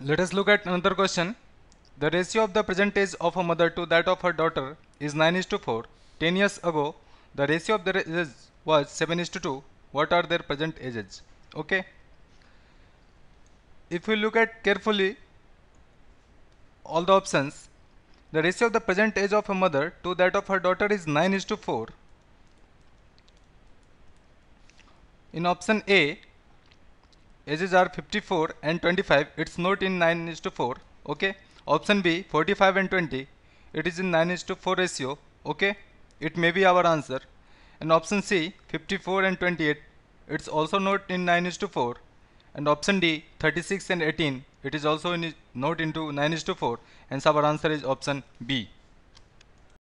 Let us look at another question. The ratio of the present age of a mother to that of her daughter is 9 is to 4. 10 years ago, the ratio of their ages was 7 is to 2. What are their present ages? Okay. If we look at carefully all the options, the ratio of the present age of a mother to that of her daughter is 9 is to 4. In option A, ages are 54 and 25 it's not in 9 is to 4 okay option b 45 and 20 it is in 9 is to 4 ratio okay it may be our answer and option c 54 and 28 it's also not in 9 is to 4 and option d 36 and 18 it is also in, not into 9 is to 4 and so our answer is option b